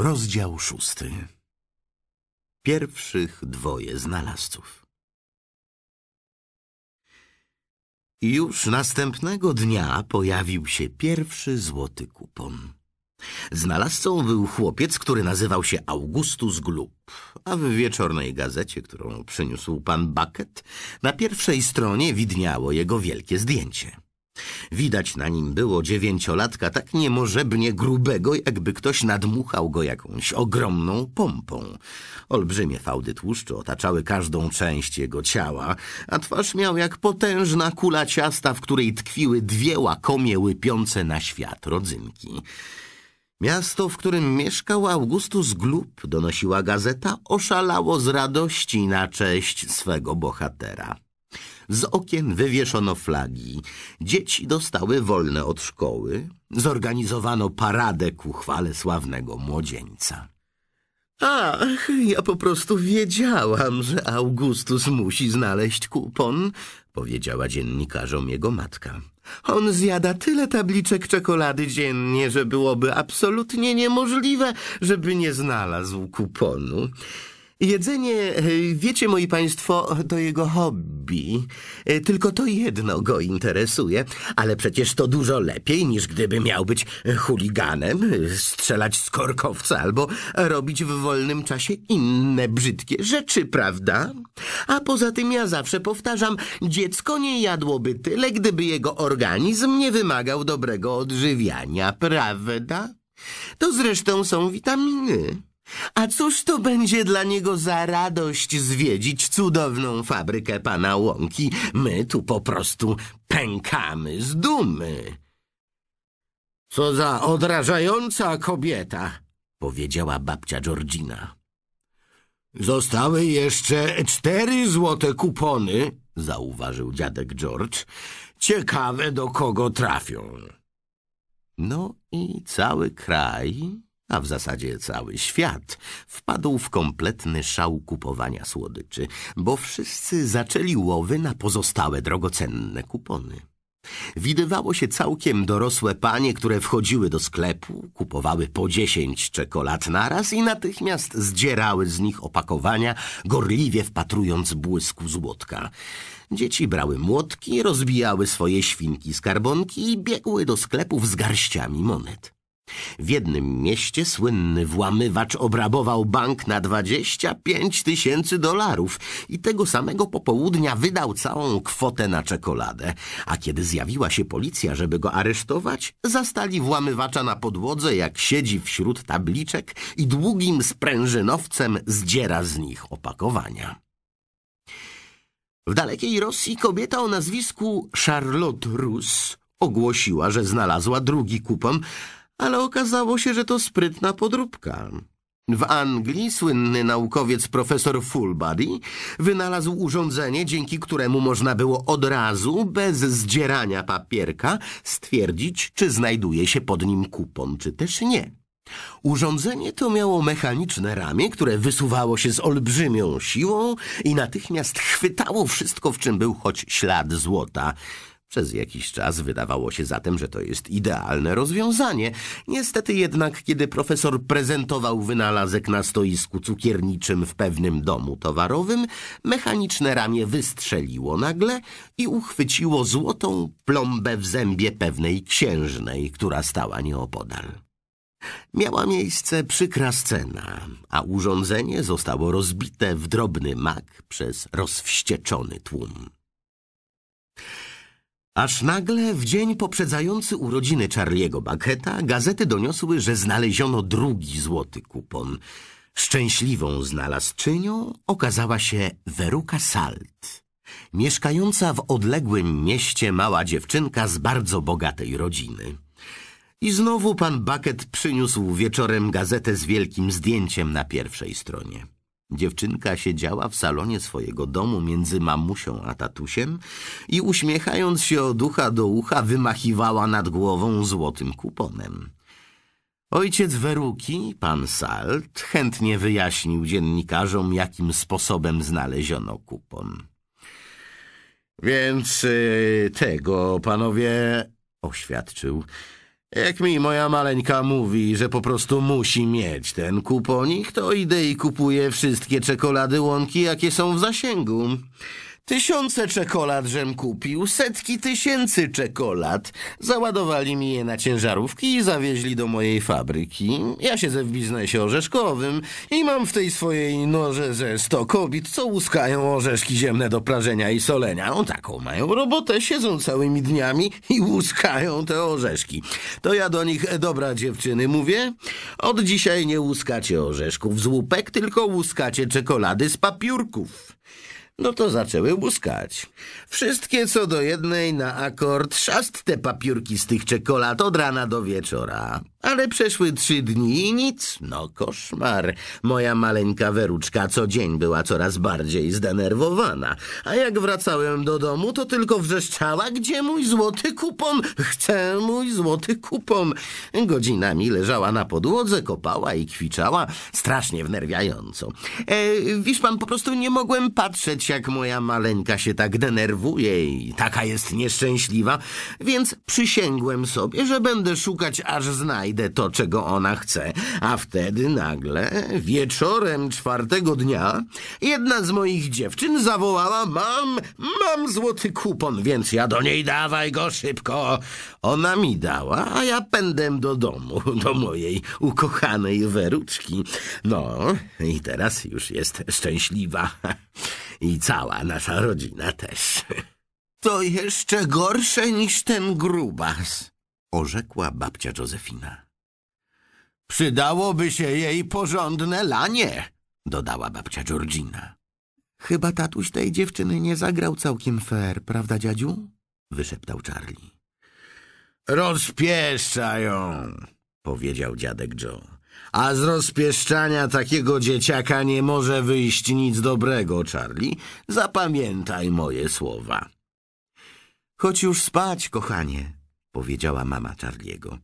Rozdział szósty Pierwszych dwoje znalazców Już następnego dnia pojawił się pierwszy złoty kupon. Znalazcą był chłopiec, który nazywał się Augustus Glub, a w wieczornej gazecie, którą przyniósł pan Bucket, na pierwszej stronie widniało jego wielkie zdjęcie. Widać na nim było dziewięciolatka tak niemożebnie grubego, jakby ktoś nadmuchał go jakąś ogromną pompą. Olbrzymie fałdy tłuszczu otaczały każdą część jego ciała, a twarz miał jak potężna kula ciasta, w której tkwiły dwie łakomie łypiące na świat rodzynki. Miasto, w którym mieszkał Augustus Glub, donosiła gazeta, oszalało z radości na cześć swego bohatera. Z okien wywieszono flagi. Dzieci dostały wolne od szkoły. Zorganizowano paradę ku chwale sławnego młodzieńca. Ach, ja po prostu wiedziałam, że Augustus musi znaleźć kupon, powiedziała dziennikarzom jego matka. On zjada tyle tabliczek czekolady dziennie, że byłoby absolutnie niemożliwe, żeby nie znalazł kuponu. Jedzenie, e, wiecie moi państwo, to jego hobby. E, tylko to jedno go interesuje, ale przecież to dużo lepiej niż gdyby miał być e, chuliganem, strzelać z korkowca albo robić w wolnym czasie inne brzydkie rzeczy, prawda? A poza tym ja zawsze powtarzam, dziecko nie jadłoby tyle, gdyby jego organizm nie wymagał dobrego odżywiania, prawda? To zresztą są witaminy. A cóż to będzie dla niego za radość zwiedzić cudowną fabrykę pana Łąki? My tu po prostu pękamy z dumy. Co za odrażająca kobieta, powiedziała babcia Georgina. Zostały jeszcze cztery złote kupony, zauważył dziadek George. Ciekawe, do kogo trafią. No i cały kraj a w zasadzie cały świat, wpadł w kompletny szał kupowania słodyczy, bo wszyscy zaczęli łowy na pozostałe drogocenne kupony. Widywało się całkiem dorosłe panie, które wchodziły do sklepu, kupowały po dziesięć czekolad naraz i natychmiast zdzierały z nich opakowania, gorliwie wpatrując błysku złotka. Dzieci brały młotki, rozbijały swoje świnki skarbonki i biegły do sklepów z garściami monet. W jednym mieście słynny włamywacz obrabował bank na 25 tysięcy dolarów i tego samego popołudnia wydał całą kwotę na czekoladę. A kiedy zjawiła się policja, żeby go aresztować, zastali włamywacza na podłodze, jak siedzi wśród tabliczek i długim sprężynowcem zdziera z nich opakowania. W dalekiej Rosji kobieta o nazwisku Charlotte Rus ogłosiła, że znalazła drugi kupon, ale okazało się, że to sprytna podróbka. W Anglii słynny naukowiec profesor Fullbody wynalazł urządzenie, dzięki któremu można było od razu, bez zdzierania papierka, stwierdzić, czy znajduje się pod nim kupon, czy też nie. Urządzenie to miało mechaniczne ramię, które wysuwało się z olbrzymią siłą i natychmiast chwytało wszystko, w czym był choć ślad złota. Przez jakiś czas wydawało się zatem, że to jest idealne rozwiązanie. Niestety jednak, kiedy profesor prezentował wynalazek na stoisku cukierniczym w pewnym domu towarowym, mechaniczne ramię wystrzeliło nagle i uchwyciło złotą plombę w zębie pewnej księżnej, która stała nieopodal. Miała miejsce przykra scena, a urządzenie zostało rozbite w drobny mak przez rozwścieczony tłum. Aż nagle, w dzień poprzedzający urodziny Charlie'ego Bucketa gazety doniosły, że znaleziono drugi złoty kupon. Szczęśliwą znalazczynią okazała się Weruka Salt, mieszkająca w odległym mieście mała dziewczynka z bardzo bogatej rodziny. I znowu pan Bucket przyniósł wieczorem gazetę z wielkim zdjęciem na pierwszej stronie. Dziewczynka siedziała w salonie swojego domu między mamusią a tatusiem i uśmiechając się od ucha do ucha wymachiwała nad głową złotym kuponem. Ojciec Weruki, pan Salt, chętnie wyjaśnił dziennikarzom, jakim sposobem znaleziono kupon. Więc y, tego, panowie, oświadczył. Jak mi moja maleńka mówi, że po prostu musi mieć ten kuponik, to idę i kupuję wszystkie czekolady łąki, jakie są w zasięgu. Tysiące czekolad żem kupił, setki tysięcy czekolad. Załadowali mi je na ciężarówki i zawieźli do mojej fabryki. Ja siedzę w biznesie orzeszkowym i mam w tej swojej noże ze sto kobiet, co łuskają orzeszki ziemne do prażenia i solenia. No taką mają robotę, siedzą całymi dniami i łuskają te orzeszki. To ja do nich, dobra dziewczyny, mówię, od dzisiaj nie łuskacie orzeszków z łupek, tylko łuskacie czekolady z papiurków no to zaczęły łuskać. Wszystkie co do jednej na akord, szast te papiórki z tych czekolad od rana do wieczora. Ale przeszły trzy dni i nic. No koszmar. Moja maleńka weruczka co dzień była coraz bardziej zdenerwowana. A jak wracałem do domu, to tylko wrzeszczała, gdzie mój złoty kupon? Chcę mój złoty kupon. Godzinami leżała na podłodze, kopała i kwiczała. Strasznie wnerwiająco. E, wiesz pan, po prostu nie mogłem patrzeć, jak moja maleńka się tak denerwuje i taka jest nieszczęśliwa. Więc przysięgłem sobie, że będę szukać, aż znajdę znajdę to, czego ona chce. A wtedy nagle, wieczorem czwartego dnia, jedna z moich dziewczyn zawołała, mam, mam złoty kupon, więc ja do niej dawaj go szybko. Ona mi dała, a ja pędem do domu, do mojej ukochanej Weruczki. No, i teraz już jest szczęśliwa. I cała nasza rodzina też. To jeszcze gorsze niż ten grubas, orzekła babcia Józefina. Przydałoby się jej porządne lanie, dodała babcia Georgina. Chyba tatuś tej dziewczyny nie zagrał całkiem fair, prawda, dziadziu? wyszeptał Charlie. Rozpieszcza ją, powiedział dziadek Joe. A z rozpieszczania takiego dzieciaka nie może wyjść nic dobrego, Charlie. Zapamiętaj moje słowa. Chodź już spać, kochanie, powiedziała mama Charliego.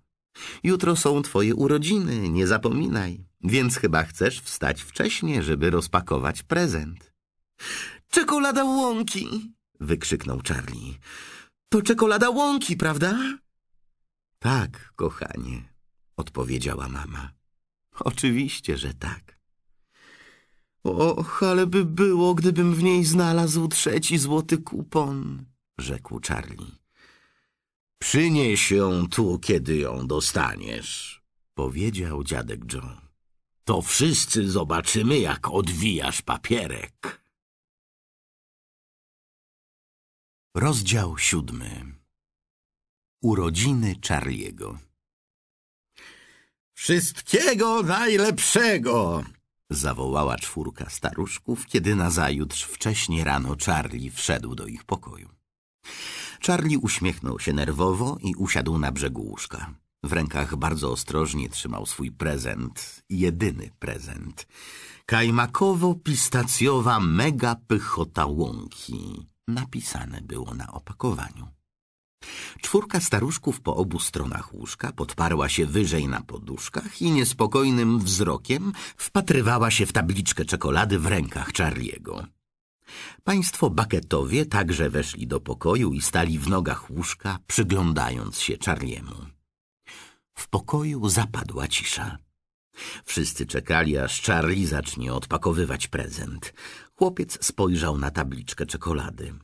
Jutro są twoje urodziny, nie zapominaj, więc chyba chcesz wstać wcześnie, żeby rozpakować prezent. Czekolada łąki! wykrzyknął Charlie. To czekolada łąki, prawda? Tak, kochanie, odpowiedziała mama. Oczywiście, że tak. Och, ale by było, gdybym w niej znalazł trzeci złoty kupon, rzekł Charlie. Przynieś ją tu, kiedy ją dostaniesz, powiedział dziadek John. To wszyscy zobaczymy, jak odwijasz papierek. Rozdział siódmy Urodziny Charliego Wszystkiego najlepszego! zawołała czwórka staruszków, kiedy nazajutrz wcześnie rano Charlie wszedł do ich pokoju. Charlie uśmiechnął się nerwowo i usiadł na brzegu łóżka. W rękach bardzo ostrożnie trzymał swój prezent, jedyny prezent. Kajmakowo-pistacjowa mega pychota łąki. Napisane było na opakowaniu. Czwórka staruszków po obu stronach łóżka podparła się wyżej na poduszkach i niespokojnym wzrokiem wpatrywała się w tabliczkę czekolady w rękach Charliego. Państwo Baketowie także weszli do pokoju i stali w nogach łóżka, przyglądając się Charliemu. W pokoju zapadła cisza. Wszyscy czekali, aż Charlie zacznie odpakowywać prezent. Chłopiec spojrzał na tabliczkę czekolady.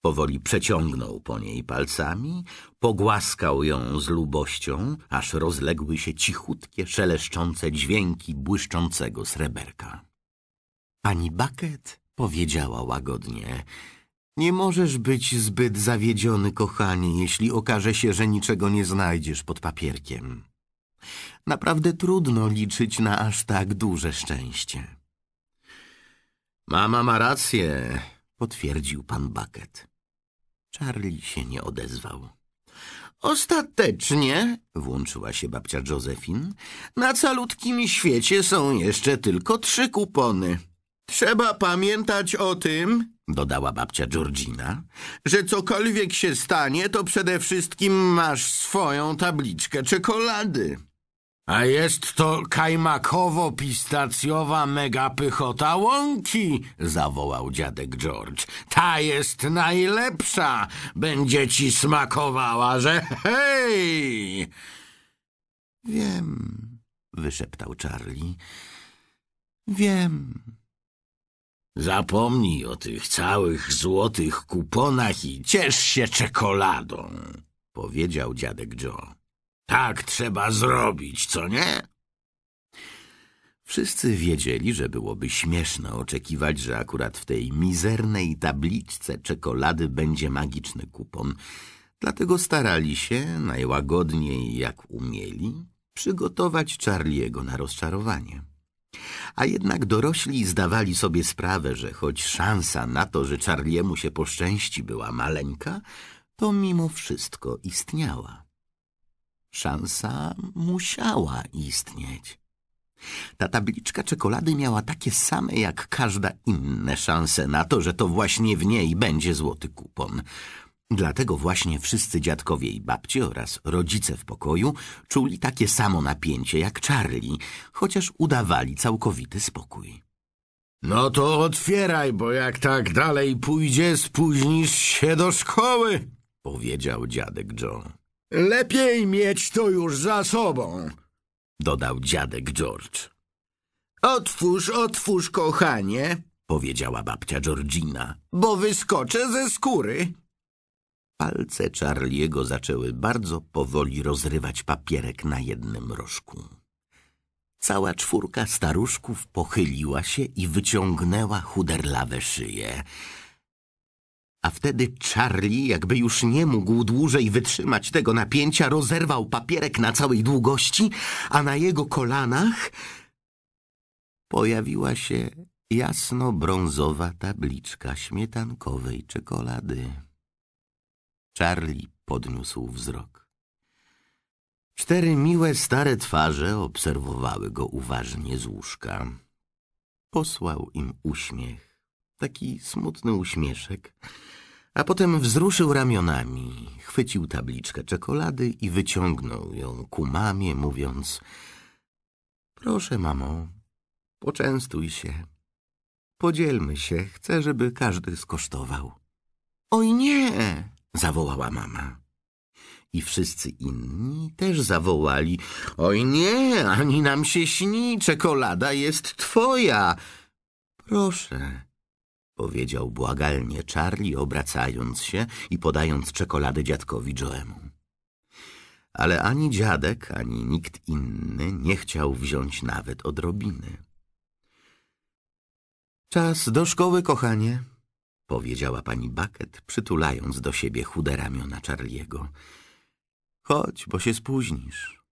Powoli przeciągnął po niej palcami, pogłaskał ją z lubością, aż rozległy się cichutkie, szeleszczące dźwięki błyszczącego sreberka. Pani Bucket Powiedziała łagodnie. Nie możesz być zbyt zawiedziony, kochanie, jeśli okaże się, że niczego nie znajdziesz pod papierkiem. Naprawdę trudno liczyć na aż tak duże szczęście. Mama ma rację, potwierdził pan Bucket. Charlie się nie odezwał. Ostatecznie, włączyła się babcia Josephine, na calutkim świecie są jeszcze tylko trzy kupony. Trzeba pamiętać o tym, dodała babcia Georgina, że cokolwiek się stanie, to przede wszystkim masz swoją tabliczkę czekolady. A jest to kajmakowo-pistacjowa mega pychota łąki, zawołał dziadek George. Ta jest najlepsza, będzie ci smakowała, że hej! Wiem, wyszeptał Charlie. Wiem. Zapomnij o tych całych złotych kuponach i ciesz się czekoladą, powiedział dziadek Joe. Tak trzeba zrobić, co nie? Wszyscy wiedzieli, że byłoby śmieszne oczekiwać, że akurat w tej mizernej tabliczce czekolady będzie magiczny kupon. Dlatego starali się, najłagodniej jak umieli, przygotować Charliego na rozczarowanie. A jednak dorośli zdawali sobie sprawę, że choć szansa na to, że Charliemu się poszczęści była maleńka, to mimo wszystko istniała. Szansa musiała istnieć. Ta tabliczka czekolady miała takie same jak każda inne szanse na to, że to właśnie w niej będzie złoty kupon. Dlatego właśnie wszyscy dziadkowie i babcie oraz rodzice w pokoju czuli takie samo napięcie jak Charlie, chociaż udawali całkowity spokój. No to otwieraj, bo jak tak dalej pójdzie, spóźnisz się do szkoły, powiedział dziadek Joe. Lepiej mieć to już za sobą, dodał dziadek George. Otwórz, otwórz, kochanie, powiedziała babcia Georgina, bo wyskoczę ze skóry. Palce Charliego zaczęły bardzo powoli rozrywać papierek na jednym rożku. Cała czwórka staruszków pochyliła się i wyciągnęła chuderlawe szyję. A wtedy Charlie, jakby już nie mógł dłużej wytrzymać tego napięcia, rozerwał papierek na całej długości, a na jego kolanach pojawiła się jasno-brązowa tabliczka śmietankowej czekolady. Charlie podniósł wzrok. Cztery miłe stare twarze obserwowały go uważnie z łóżka. Posłał im uśmiech, taki smutny uśmieszek, a potem wzruszył ramionami, chwycił tabliczkę czekolady i wyciągnął ją ku mamie, mówiąc — Proszę, mamo, poczęstuj się. Podzielmy się, chcę, żeby każdy skosztował. — Oj nie! zawołała mama. I wszyscy inni też zawołali. Oj nie, ani nam się śni, czekolada jest twoja. Proszę, powiedział błagalnie Charlie, obracając się i podając czekoladę dziadkowi Joemu. Ale ani dziadek, ani nikt inny nie chciał wziąć nawet odrobiny. Czas do szkoły, kochanie, powiedziała pani Bucket, przytulając do siebie chude ramiona Charlie'ego. Chodź, bo się spóźnisz.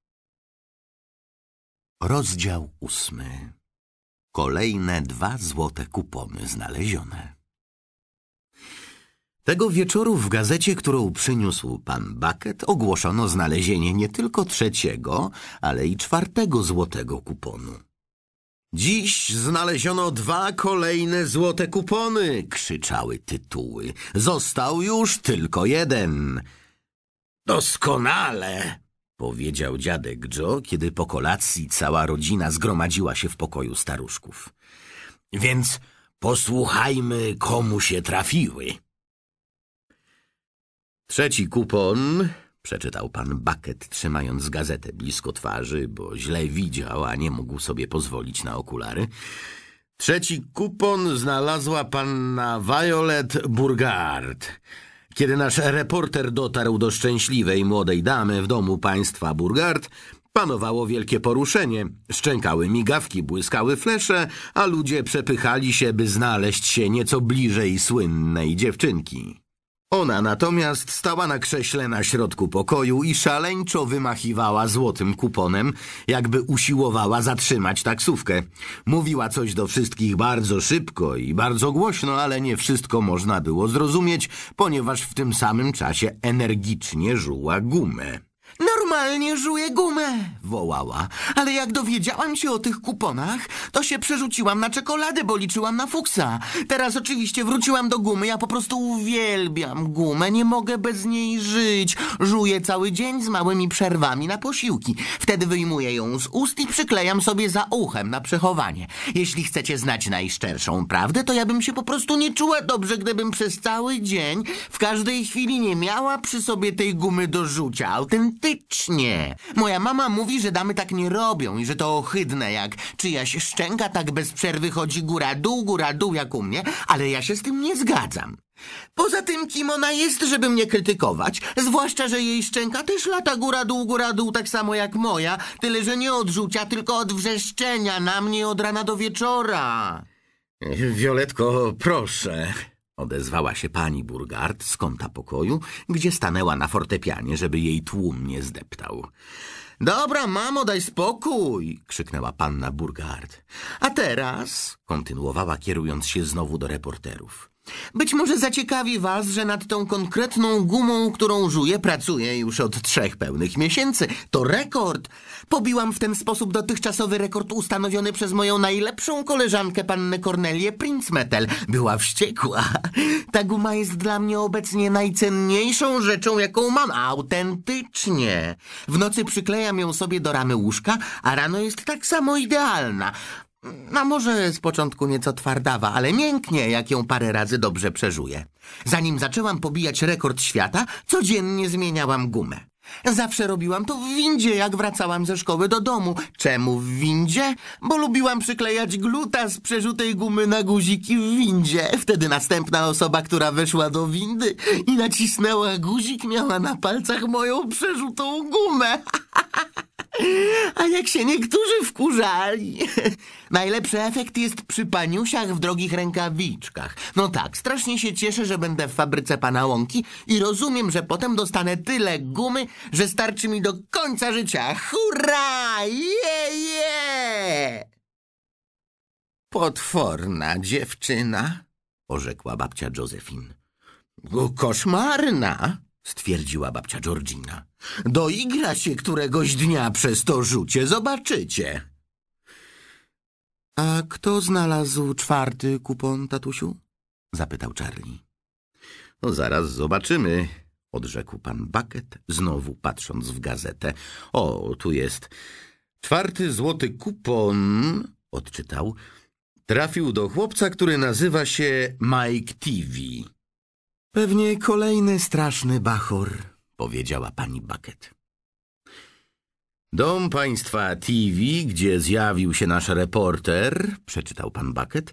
Rozdział ósmy. Kolejne dwa złote kupony znalezione. Tego wieczoru w gazecie, którą przyniósł pan Bucket, ogłoszono znalezienie nie tylko trzeciego, ale i czwartego złotego kuponu. Dziś znaleziono dwa kolejne złote kupony, krzyczały tytuły. Został już tylko jeden. Doskonale, powiedział dziadek Joe, kiedy po kolacji cała rodzina zgromadziła się w pokoju staruszków. Więc posłuchajmy, komu się trafiły. Trzeci kupon przeczytał pan Bucket, trzymając gazetę blisko twarzy, bo źle widział, a nie mógł sobie pozwolić na okulary. Trzeci kupon znalazła panna Violet Burgard. Kiedy nasz reporter dotarł do szczęśliwej młodej damy w domu państwa Burgard, Panowało wielkie poruszenie. Szczękały migawki, błyskały flesze, a ludzie przepychali się, by znaleźć się nieco bliżej słynnej dziewczynki. Ona natomiast stała na krześle na środku pokoju i szaleńczo wymachiwała złotym kuponem, jakby usiłowała zatrzymać taksówkę. Mówiła coś do wszystkich bardzo szybko i bardzo głośno, ale nie wszystko można było zrozumieć, ponieważ w tym samym czasie energicznie żuła gumę normalnie żuję gumę, wołała. Ale jak dowiedziałam się o tych kuponach, to się przerzuciłam na czekoladę, bo liczyłam na fuksa. Teraz oczywiście wróciłam do gumy, ja po prostu uwielbiam gumę, nie mogę bez niej żyć. Żuję cały dzień z małymi przerwami na posiłki. Wtedy wyjmuję ją z ust i przyklejam sobie za uchem na przechowanie. Jeśli chcecie znać najszczerszą prawdę, to ja bym się po prostu nie czuła dobrze, gdybym przez cały dzień w każdej chwili nie miała przy sobie tej gumy do rzucia. Autentycznie koniecznie. Moja mama mówi, że damy tak nie robią i że to ohydne, jak czyjaś szczęka tak bez przerwy chodzi góra-dół, góra-dół jak u mnie, ale ja się z tym nie zgadzam. Poza tym, kim ona jest, żeby mnie krytykować, zwłaszcza, że jej szczęka też lata góra-dół, góra-dół tak samo jak moja, tyle, że nie od tylko od wrzeszczenia na mnie od rana do wieczora. Wioletko, proszę... Odezwała się pani Burgard z kąta pokoju, gdzie stanęła na fortepianie, żeby jej tłum nie zdeptał. Dobra, mamo, daj spokój! krzyknęła panna Burgard. A teraz, kontynuowała kierując się znowu do reporterów. Być może zaciekawi was, że nad tą konkretną gumą, którą żuję, pracuję już od trzech pełnych miesięcy. To rekord! Pobiłam w ten sposób dotychczasowy rekord ustanowiony przez moją najlepszą koleżankę, pannę Cornelię Princemetel. Była wściekła. Ta guma jest dla mnie obecnie najcenniejszą rzeczą, jaką mam. Autentycznie. W nocy przyklejam ją sobie do ramy łóżka, a rano jest tak samo idealna. A może z początku nieco twardawa, ale mięknie, jak ją parę razy dobrze przeżuję. Zanim zaczęłam pobijać rekord świata, codziennie zmieniałam gumę. Zawsze robiłam to w windzie, jak wracałam ze szkoły do domu. Czemu w windzie? Bo lubiłam przyklejać gluta z przerzutej gumy na guziki w windzie. Wtedy następna osoba, która weszła do windy i nacisnęła guzik, miała na palcach moją przerzutą gumę. A jak się niektórzy wkurzali. Najlepszy efekt jest przy paniusiach w drogich rękawiczkach. No tak, strasznie się cieszę, że będę w fabryce pana Łąki i rozumiem, że potem dostanę tyle gumy, że starczy mi do końca życia. Hurra! Je, je! Potworna dziewczyna, orzekła babcia Josephine. Koszmarna! stwierdziła babcia Georgina. Doigra się któregoś dnia przez to rzucie, zobaczycie. A kto znalazł czwarty kupon, tatusiu? zapytał Charlie. No zaraz zobaczymy, odrzekł pan Bucket, znowu patrząc w gazetę. O, tu jest. Czwarty złoty kupon, odczytał, trafił do chłopca, który nazywa się Mike TV. Pewnie kolejny straszny bachor, powiedziała pani Bucket. Dom Państwa TV, gdzie zjawił się nasz reporter, przeczytał pan Bucket,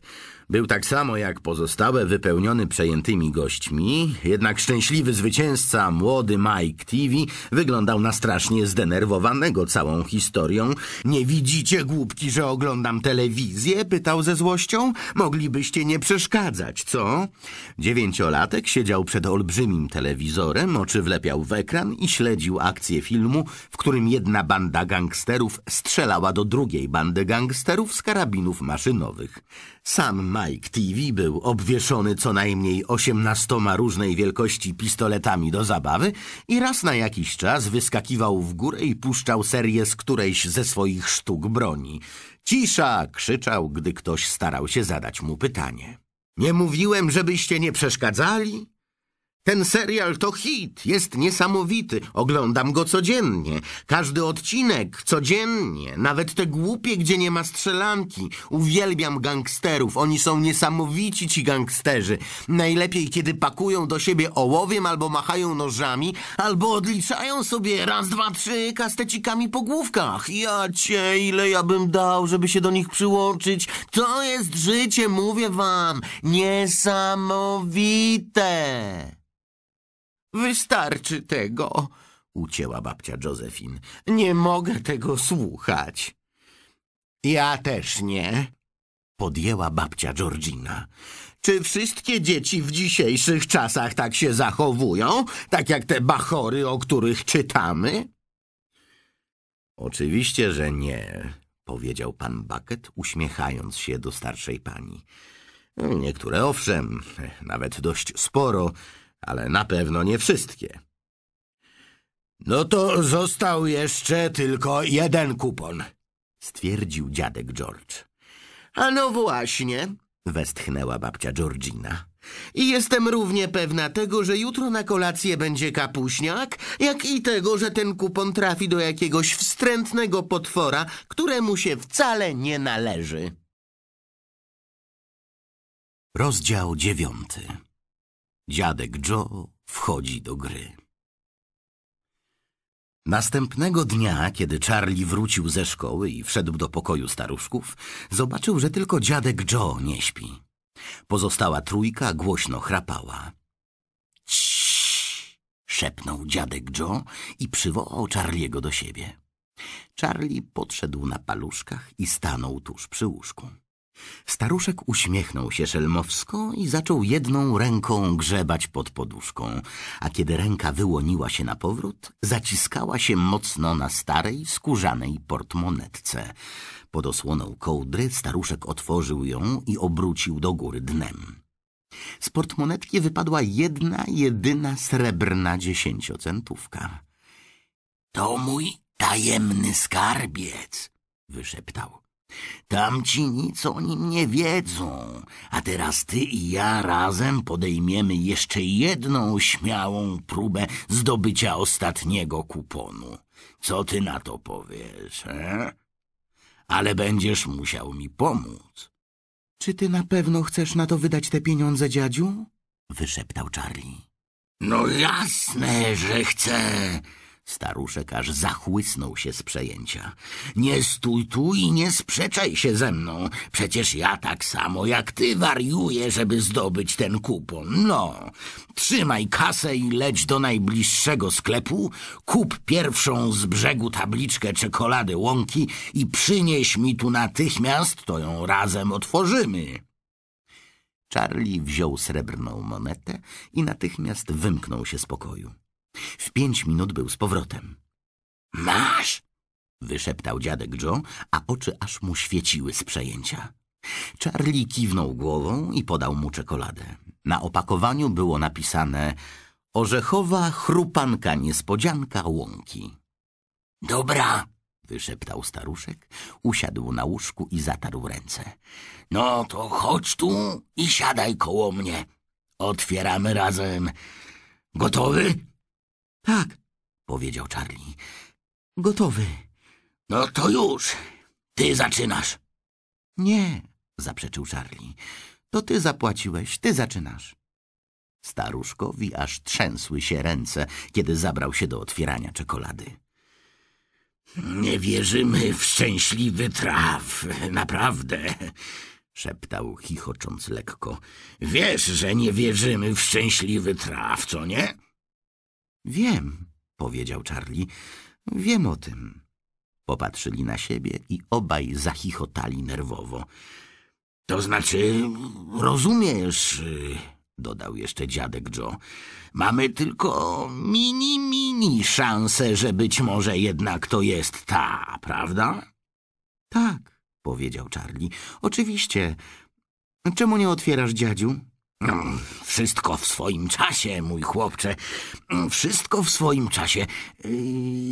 był tak samo jak pozostałe wypełniony przejętymi gośćmi, jednak szczęśliwy zwycięzca, młody Mike TV, wyglądał na strasznie zdenerwowanego całą historią. Nie widzicie, głupki, że oglądam telewizję? pytał ze złością. Moglibyście nie przeszkadzać, co? Dziewięciolatek siedział przed olbrzymim telewizorem, oczy wlepiał w ekran i śledził akcję filmu, w którym jedna banda gangsterów strzelała do drugiej bandy gangsterów z karabinów maszynowych. Sam Mike TV był obwieszony co najmniej osiemnastoma różnej wielkości pistoletami do zabawy i raz na jakiś czas wyskakiwał w górę i puszczał serię z którejś ze swoich sztuk broni. Cisza! krzyczał, gdy ktoś starał się zadać mu pytanie. Nie mówiłem, żebyście nie przeszkadzali? Ten serial to hit, jest niesamowity, oglądam go codziennie. Każdy odcinek, codziennie, nawet te głupie, gdzie nie ma strzelanki. Uwielbiam gangsterów, oni są niesamowici ci gangsterzy. Najlepiej, kiedy pakują do siebie ołowiem albo machają nożami, albo odliczają sobie raz, dwa, trzy kastecikami po główkach. Ja cię, ile ja bym dał, żeby się do nich przyłączyć. To jest życie, mówię wam, niesamowite. Wystarczy tego, ucięła babcia Josephine. Nie mogę tego słuchać. Ja też nie, podjęła babcia Georgina. Czy wszystkie dzieci w dzisiejszych czasach tak się zachowują, tak jak te bachory, o których czytamy? Oczywiście, że nie, powiedział pan Bucket, uśmiechając się do starszej pani. Niektóre owszem, nawet dość sporo, ale na pewno nie wszystkie. No to został jeszcze tylko jeden kupon, stwierdził dziadek George. A no właśnie, westchnęła babcia Georgina. I jestem równie pewna tego, że jutro na kolację będzie kapuśniak, jak i tego, że ten kupon trafi do jakiegoś wstrętnego potwora, któremu się wcale nie należy. Rozdział dziewiąty Dziadek Joe wchodzi do gry. Następnego dnia, kiedy Charlie wrócił ze szkoły i wszedł do pokoju staruszków, zobaczył, że tylko dziadek Joe nie śpi. Pozostała trójka głośno chrapała. Ciii! szepnął dziadek Joe i przywołał Charliego do siebie. Charlie podszedł na paluszkach i stanął tuż przy łóżku. Staruszek uśmiechnął się szelmowsko i zaczął jedną ręką grzebać pod poduszką, a kiedy ręka wyłoniła się na powrót, zaciskała się mocno na starej, skórzanej portmonetce. Pod osłoną kołdry staruszek otworzył ją i obrócił do góry dnem. Z portmonetki wypadła jedna, jedyna srebrna dziesięciocentówka. — To mój tajemny skarbiec — wyszeptał. Tamci nic o nim nie wiedzą, a teraz ty i ja razem podejmiemy jeszcze jedną śmiałą próbę zdobycia ostatniego kuponu. Co ty na to powiesz, he? Ale będziesz musiał mi pomóc. Czy ty na pewno chcesz na to wydać te pieniądze, dziadziu? Wyszeptał Charlie. No jasne, że chcę. Staruszek aż zachłysnął się z przejęcia. Nie stój tu i nie sprzeczaj się ze mną. Przecież ja tak samo jak ty wariuję, żeby zdobyć ten kupon. No, trzymaj kasę i leć do najbliższego sklepu, kup pierwszą z brzegu tabliczkę czekolady łąki i przynieś mi tu natychmiast, to ją razem otworzymy. Charlie wziął srebrną monetę i natychmiast wymknął się z pokoju. W pięć minut był z powrotem. Masz! wyszeptał dziadek Joe, a oczy aż mu świeciły z przejęcia. Charlie kiwnął głową i podał mu czekoladę. Na opakowaniu było napisane Orzechowa chrupanka niespodzianka łąki. Dobra, wyszeptał staruszek, usiadł na łóżku i zatarł ręce. No to chodź tu i siadaj koło mnie. Otwieramy razem. Gotowy? Tak, powiedział Charlie. Gotowy. No to już. Ty zaczynasz. Nie, zaprzeczył Charlie. To ty zapłaciłeś, ty zaczynasz. Staruszkowi aż trzęsły się ręce, kiedy zabrał się do otwierania czekolady. Nie wierzymy w szczęśliwy traw. naprawdę, szeptał chichocząc lekko. Wiesz, że nie wierzymy w szczęśliwy traw. co nie? Wiem, powiedział Charlie. Wiem o tym. Popatrzyli na siebie i obaj zachichotali nerwowo. To znaczy, rozumiesz, y, dodał jeszcze dziadek Joe. Mamy tylko mini, mini szansę, że być może jednak to jest ta, prawda? Tak, powiedział Charlie. Oczywiście. Czemu nie otwierasz dziadziu? No, wszystko w swoim czasie, mój chłopcze. Wszystko w swoim czasie. Y,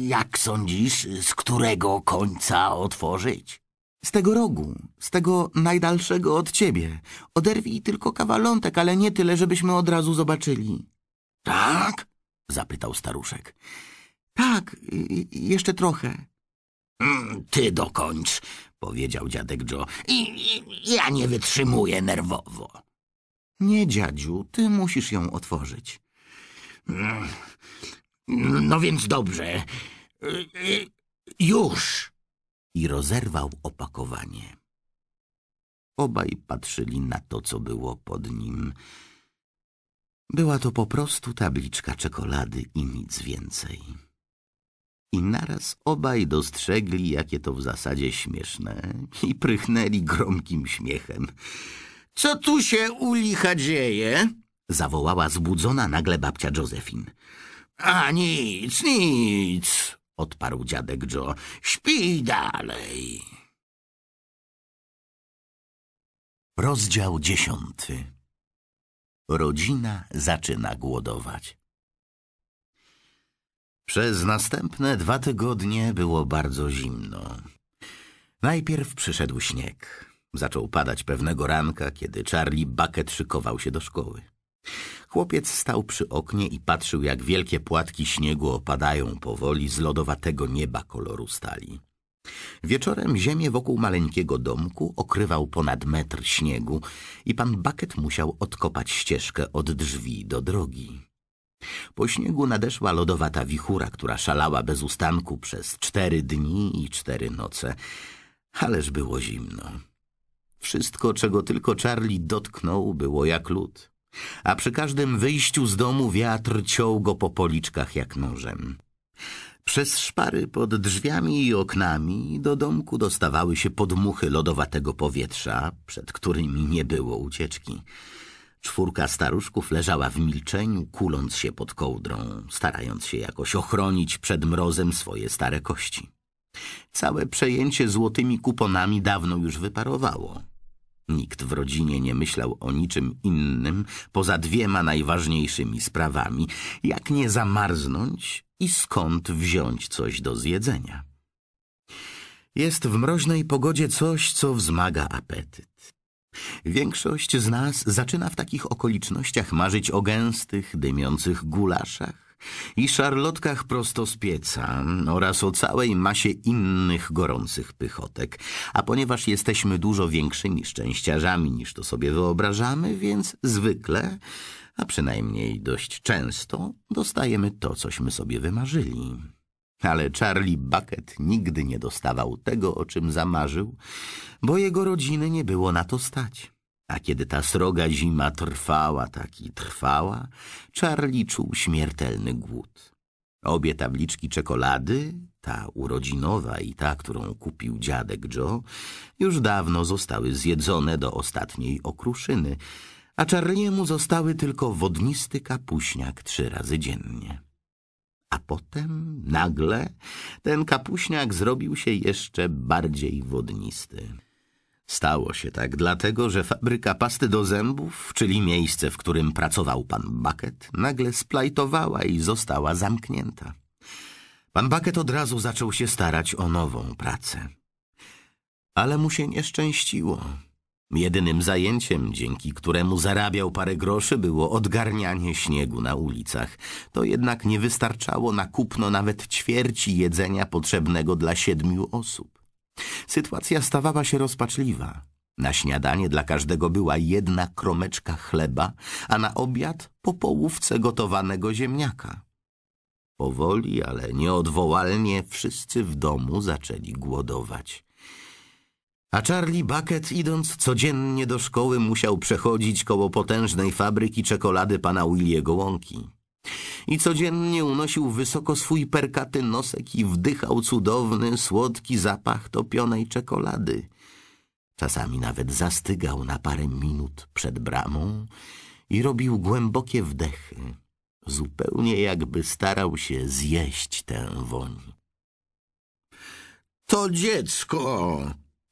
jak sądzisz, z którego końca otworzyć? Z tego rogu, z tego najdalszego od ciebie. Oderwij tylko kawalątek, ale nie tyle, żebyśmy od razu zobaczyli. Tak? zapytał staruszek. Tak, y, y, jeszcze trochę. Mm, ty dokończ, powiedział dziadek Joe. I, i ja nie wytrzymuję nerwowo. Nie, dziadziu, ty musisz ją otworzyć. Mm. No więc dobrze. Y, y, już! I rozerwał opakowanie. Obaj patrzyli na to, co było pod nim. Była to po prostu tabliczka czekolady i nic więcej. I naraz obaj dostrzegli, jakie to w zasadzie śmieszne i prychnęli gromkim śmiechem. Co tu się u licha dzieje? Zawołała zbudzona nagle babcia Josephine. A nic, nic, odparł dziadek Joe. Śpij dalej. Rozdział dziesiąty Rodzina zaczyna głodować. Przez następne dwa tygodnie było bardzo zimno. Najpierw przyszedł śnieg. Zaczął padać pewnego ranka, kiedy Charlie Bucket szykował się do szkoły. Chłopiec stał przy oknie i patrzył, jak wielkie płatki śniegu opadają powoli z lodowatego nieba koloru stali. Wieczorem ziemię wokół maleńkiego domku okrywał ponad metr śniegu i pan Bucket musiał odkopać ścieżkę od drzwi do drogi. Po śniegu nadeszła lodowata wichura, która szalała bez ustanku przez cztery dni i cztery noce, ależ było zimno. Wszystko, czego tylko Charlie dotknął, było jak lód. A przy każdym wyjściu z domu wiatr ciął go po policzkach jak nożem. Przez szpary pod drzwiami i oknami do domku dostawały się podmuchy lodowatego powietrza, przed którymi nie było ucieczki. Czwórka staruszków leżała w milczeniu, kuląc się pod kołdrą, starając się jakoś ochronić przed mrozem swoje stare kości. Całe przejęcie złotymi kuponami dawno już wyparowało. Nikt w rodzinie nie myślał o niczym innym poza dwiema najważniejszymi sprawami: jak nie zamarznąć i skąd wziąć coś do zjedzenia. Jest w mroźnej pogodzie coś, co wzmaga apetyt. Większość z nas zaczyna w takich okolicznościach marzyć o gęstych, dymiących gulaszach, i szarlotkach prosto z pieca oraz o całej masie innych gorących pychotek. A ponieważ jesteśmy dużo większymi szczęściarzami niż to sobie wyobrażamy, więc zwykle, a przynajmniej dość często, dostajemy to, cośmy sobie wymarzyli. Ale Charlie Bucket nigdy nie dostawał tego, o czym zamarzył, bo jego rodziny nie było na to stać. A kiedy ta sroga zima trwała tak i trwała, Charlie czuł śmiertelny głód. Obie tabliczki czekolady, ta urodzinowa i ta, którą kupił dziadek Joe, już dawno zostały zjedzone do ostatniej okruszyny, a Charliemu zostały tylko wodnisty kapuśniak trzy razy dziennie. A potem, nagle, ten kapuśniak zrobił się jeszcze bardziej wodnisty. Stało się tak dlatego, że fabryka pasty do zębów, czyli miejsce, w którym pracował pan Bucket, nagle splajtowała i została zamknięta. Pan Bucket od razu zaczął się starać o nową pracę. Ale mu się nie szczęściło. Jedynym zajęciem, dzięki któremu zarabiał parę groszy, było odgarnianie śniegu na ulicach. To jednak nie wystarczało na kupno nawet ćwierci jedzenia potrzebnego dla siedmiu osób. Sytuacja stawała się rozpaczliwa. Na śniadanie dla każdego była jedna kromeczka chleba, a na obiad po połówce gotowanego ziemniaka. Powoli, ale nieodwołalnie wszyscy w domu zaczęli głodować. A Charlie Bucket, idąc codziennie do szkoły, musiał przechodzić koło potężnej fabryki czekolady pana Williego Łąki. I codziennie unosił wysoko swój perkaty nosek i wdychał cudowny, słodki zapach topionej czekolady. Czasami nawet zastygał na parę minut przed bramą i robił głębokie wdechy, zupełnie jakby starał się zjeść tę woń. To dziecko!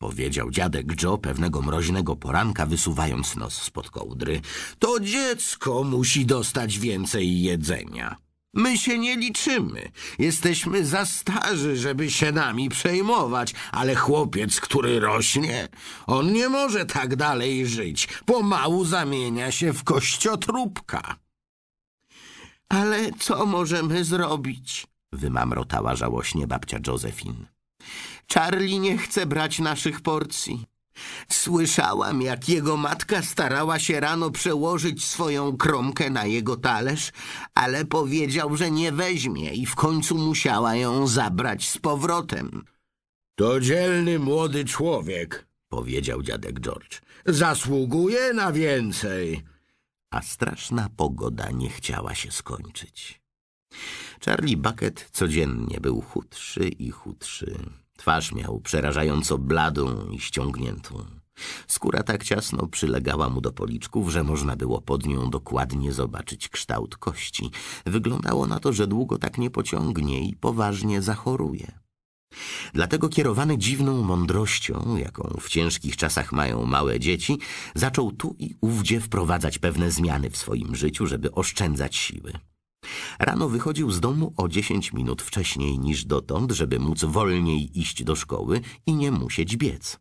Powiedział dziadek Joe pewnego mroźnego poranka, wysuwając nos spod kołdry. To dziecko musi dostać więcej jedzenia. My się nie liczymy. Jesteśmy za starzy, żeby się nami przejmować, ale chłopiec, który rośnie, on nie może tak dalej żyć. Pomału zamienia się w kościotrupka. Ale co możemy zrobić? Wymamrotała żałośnie babcia Josephine. Charlie nie chce brać naszych porcji. Słyszałam, jak jego matka starała się rano przełożyć swoją kromkę na jego talerz, ale powiedział, że nie weźmie i w końcu musiała ją zabrać z powrotem. To dzielny młody człowiek, powiedział dziadek George. Zasługuje na więcej. A straszna pogoda nie chciała się skończyć. Charlie Bucket codziennie był chudszy i chudszy. Twarz miał przerażająco bladą i ściągniętą. Skóra tak ciasno przylegała mu do policzków, że można było pod nią dokładnie zobaczyć kształt kości. Wyglądało na to, że długo tak nie pociągnie i poważnie zachoruje. Dlatego kierowany dziwną mądrością, jaką w ciężkich czasach mają małe dzieci, zaczął tu i ówdzie wprowadzać pewne zmiany w swoim życiu, żeby oszczędzać siły. Rano wychodził z domu o dziesięć minut wcześniej niż dotąd, żeby móc wolniej iść do szkoły i nie musieć biec.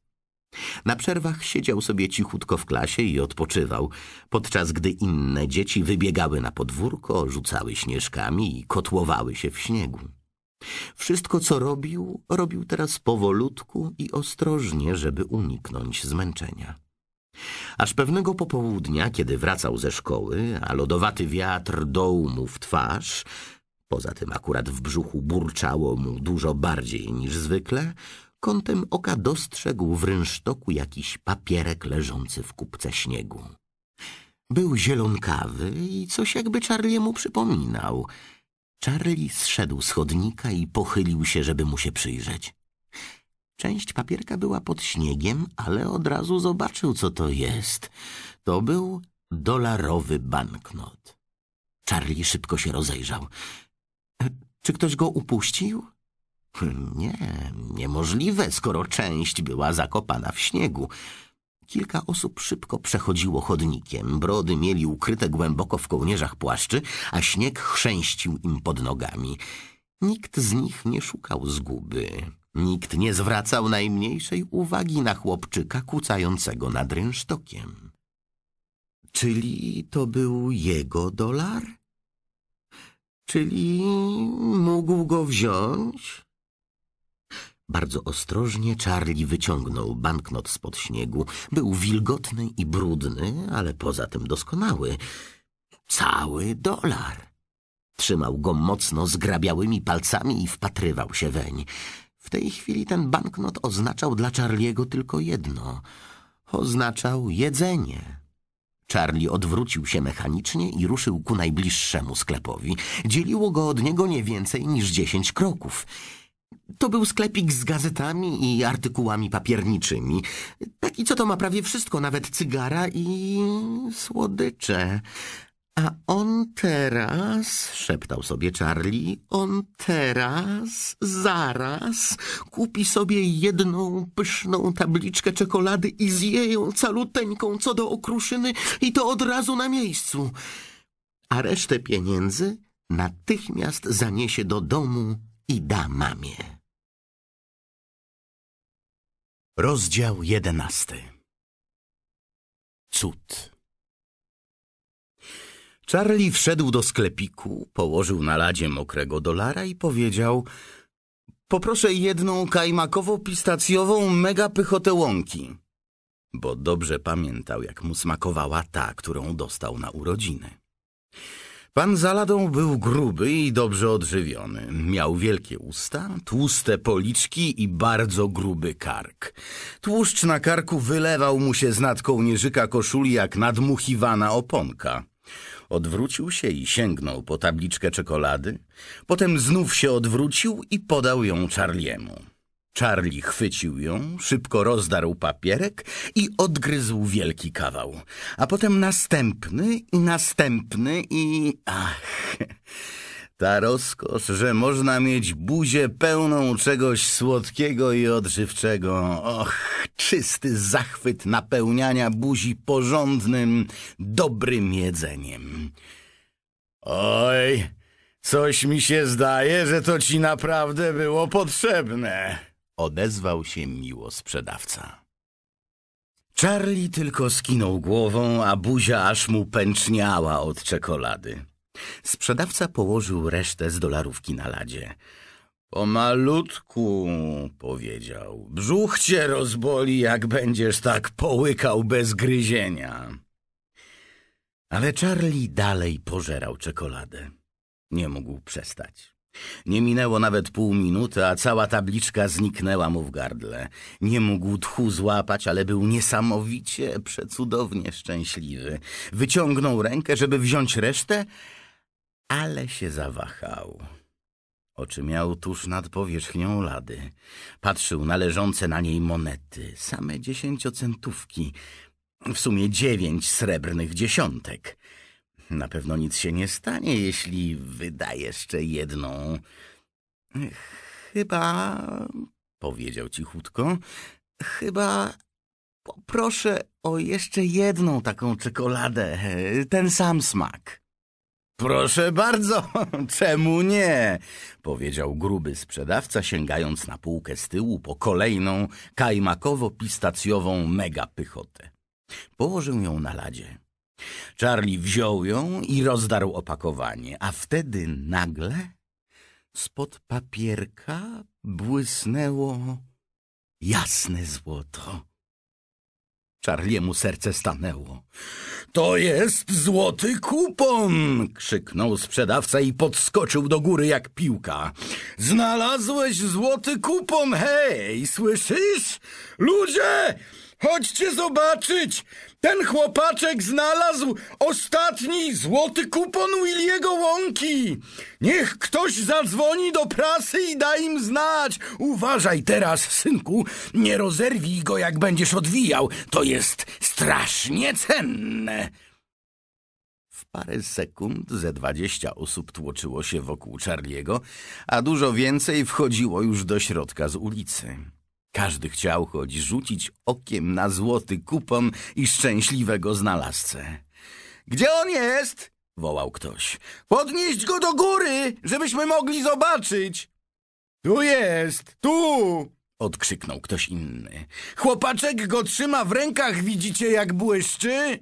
Na przerwach siedział sobie cichutko w klasie i odpoczywał, podczas gdy inne dzieci wybiegały na podwórko, rzucały śnieżkami i kotłowały się w śniegu. Wszystko, co robił, robił teraz powolutku i ostrożnie, żeby uniknąć zmęczenia. Aż pewnego popołudnia, kiedy wracał ze szkoły, a lodowaty wiatr doł mu w twarz, poza tym akurat w brzuchu burczało mu dużo bardziej niż zwykle, kątem oka dostrzegł w rynsztoku jakiś papierek leżący w kupce śniegu. Był zielonkawy i coś jakby Charlie mu przypominał. Charlie zszedł schodnika i pochylił się, żeby mu się przyjrzeć. Część papierka była pod śniegiem, ale od razu zobaczył, co to jest. To był dolarowy banknot. Charlie szybko się rozejrzał. E, czy ktoś go upuścił? Nie, niemożliwe, skoro część była zakopana w śniegu. Kilka osób szybko przechodziło chodnikiem, brody mieli ukryte głęboko w kołnierzach płaszczy, a śnieg chrzęścił im pod nogami. Nikt z nich nie szukał zguby. Nikt nie zwracał najmniejszej uwagi na chłopczyka kucającego nad rynsztokiem. Czyli to był jego dolar? Czyli mógł go wziąć? Bardzo ostrożnie Charlie wyciągnął banknot spod śniegu. Był wilgotny i brudny, ale poza tym doskonały. Cały dolar. Trzymał go mocno zgrabiałymi palcami i wpatrywał się weń. W tej chwili ten banknot oznaczał dla Charliego tylko jedno. Oznaczał jedzenie. Charlie odwrócił się mechanicznie i ruszył ku najbliższemu sklepowi. Dzieliło go od niego nie więcej niż dziesięć kroków. To był sklepik z gazetami i artykułami papierniczymi. Taki, co to ma prawie wszystko, nawet cygara i słodycze. A on teraz, szeptał sobie Charlie, on teraz, zaraz kupi sobie jedną pyszną tabliczkę czekolady i zje ją caluteńką co do okruszyny i to od razu na miejscu. A resztę pieniędzy natychmiast zaniesie do domu i da mamie. Rozdział jedenasty Cud Charlie wszedł do sklepiku, położył na ladzie mokrego dolara i powiedział Poproszę jedną kajmakowo-pistacjową megapychotę łąki. Bo dobrze pamiętał, jak mu smakowała ta, którą dostał na urodziny. Pan Zaladą był gruby i dobrze odżywiony. Miał wielkie usta, tłuste policzki i bardzo gruby kark. Tłuszcz na karku wylewał mu się z nad kołnierzyka koszuli jak nadmuchiwana oponka. Odwrócił się i sięgnął po tabliczkę czekolady. Potem znów się odwrócił i podał ją Charliemu. Charlie chwycił ją, szybko rozdarł papierek i odgryzł wielki kawał. A potem następny i następny i... ach... Ta rozkosz, że można mieć buzię pełną czegoś słodkiego i odżywczego. Och, czysty zachwyt napełniania buzi porządnym, dobrym jedzeniem. Oj, coś mi się zdaje, że to ci naprawdę było potrzebne, odezwał się miło sprzedawca. Charlie tylko skinął głową, a buzia aż mu pęczniała od czekolady. Sprzedawca położył resztę z dolarówki na ladzie. malutku, powiedział. Brzuch cię rozboli, jak będziesz tak połykał bez gryzienia. Ale Charlie dalej pożerał czekoladę. Nie mógł przestać. Nie minęło nawet pół minuty, a cała tabliczka zniknęła mu w gardle. Nie mógł tchu złapać, ale był niesamowicie, przecudownie szczęśliwy. Wyciągnął rękę, żeby wziąć resztę, ale się zawahał. Oczy miał tuż nad powierzchnią lady. Patrzył na leżące na niej monety, same dziesięciocentówki, w sumie dziewięć srebrnych dziesiątek. Na pewno nic się nie stanie, jeśli wyda jeszcze jedną. Chyba, powiedział cichutko, chyba poproszę o jeszcze jedną taką czekoladę, ten sam smak. Proszę bardzo, czemu nie? Powiedział gruby sprzedawca, sięgając na półkę z tyłu po kolejną kajmakowo-pistacjową megapychotę. Położył ją na ladzie. Charlie wziął ją i rozdarł opakowanie, a wtedy nagle spod papierka błysnęło jasne złoto. Charliemu serce stanęło. To jest złoty kupon! krzyknął sprzedawca i podskoczył do góry jak piłka. Znalazłeś złoty kupon, hej! Słyszysz? Ludzie! Chodźcie zobaczyć! Ten chłopaczek znalazł ostatni złoty kupon Williego Łąki. Niech ktoś zadzwoni do prasy i da im znać. Uważaj teraz, synku, nie rozerwij go, jak będziesz odwijał. To jest strasznie cenne. W parę sekund ze dwadzieścia osób tłoczyło się wokół Charliego, a dużo więcej wchodziło już do środka z ulicy. Każdy chciał choć rzucić okiem na złoty kupon i szczęśliwego znalazcę. Gdzie on jest? wołał ktoś. Podnieść go do góry, żebyśmy mogli zobaczyć. Tu jest, tu! odkrzyknął ktoś inny. Chłopaczek go trzyma w rękach, widzicie jak błyszczy?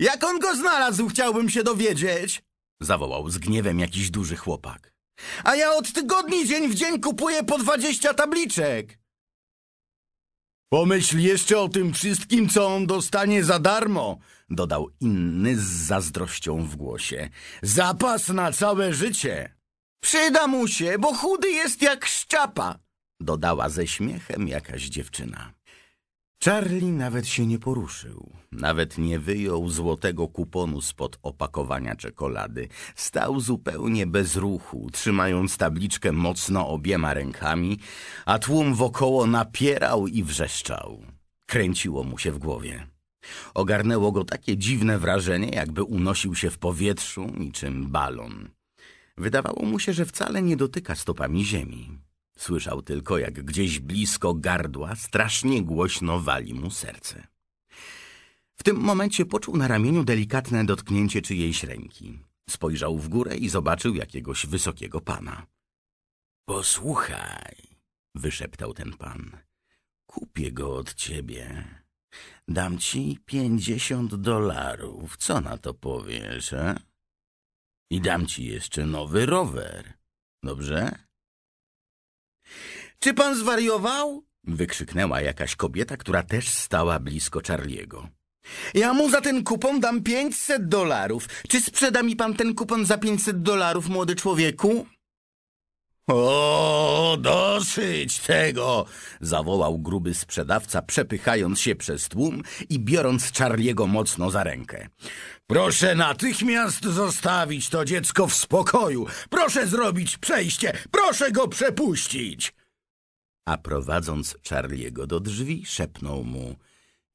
Jak on go znalazł, chciałbym się dowiedzieć! zawołał z gniewem jakiś duży chłopak. A ja od tygodni dzień w dzień kupuję po dwadzieścia tabliczek. Pomyśl jeszcze o tym wszystkim, co on dostanie za darmo, dodał inny z zazdrością w głosie. Zapas na całe życie. Przyda mu się, bo chudy jest jak szczapa, dodała ze śmiechem jakaś dziewczyna. Charlie nawet się nie poruszył. Nawet nie wyjął złotego kuponu spod opakowania czekolady. Stał zupełnie bez ruchu, trzymając tabliczkę mocno obiema rękami, a tłum wokoło napierał i wrzeszczał. Kręciło mu się w głowie. Ogarnęło go takie dziwne wrażenie, jakby unosił się w powietrzu niczym balon. Wydawało mu się, że wcale nie dotyka stopami ziemi. Słyszał tylko, jak gdzieś blisko gardła strasznie głośno wali mu serce. W tym momencie poczuł na ramieniu delikatne dotknięcie czyjejś ręki. Spojrzał w górę i zobaczył jakiegoś wysokiego pana. Posłuchaj, wyszeptał ten pan. Kupię go od ciebie. Dam ci pięćdziesiąt dolarów. Co na to powiesz, e? I dam ci jeszcze nowy rower. Dobrze? Czy pan zwariował? Wykrzyknęła jakaś kobieta, która też stała blisko Charliego. Ja mu za ten kupon dam pięćset dolarów. Czy sprzeda mi pan ten kupon za pięćset dolarów, młody człowieku? O, dosyć tego! zawołał gruby sprzedawca, przepychając się przez tłum i biorąc Czarniego mocno za rękę. Proszę natychmiast zostawić to dziecko w spokoju! Proszę zrobić przejście! Proszę go przepuścić! A prowadząc Czarniego do drzwi, szepnął mu: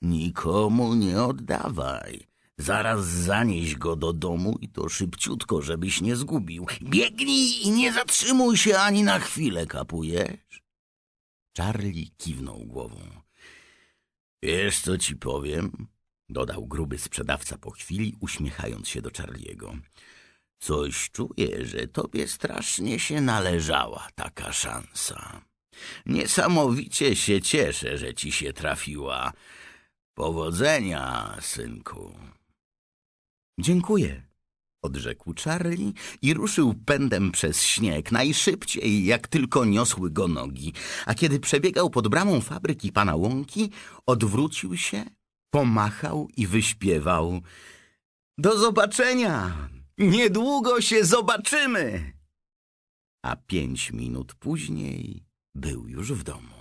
Nikomu nie oddawaj. Zaraz zanieś go do domu i to szybciutko, żebyś nie zgubił. Biegnij i nie zatrzymuj się ani na chwilę, kapujesz? Charlie kiwnął głową. Wiesz, co ci powiem? Dodał gruby sprzedawca po chwili, uśmiechając się do Charliego. Coś czuję, że tobie strasznie się należała taka szansa. Niesamowicie się cieszę, że ci się trafiła. Powodzenia, synku. Dziękuję, odrzekł Charlie i ruszył pędem przez śnieg, najszybciej jak tylko niosły go nogi. A kiedy przebiegał pod bramą fabryki pana Łąki, odwrócił się, pomachał i wyśpiewał. Do zobaczenia! Niedługo się zobaczymy! A pięć minut później był już w domu.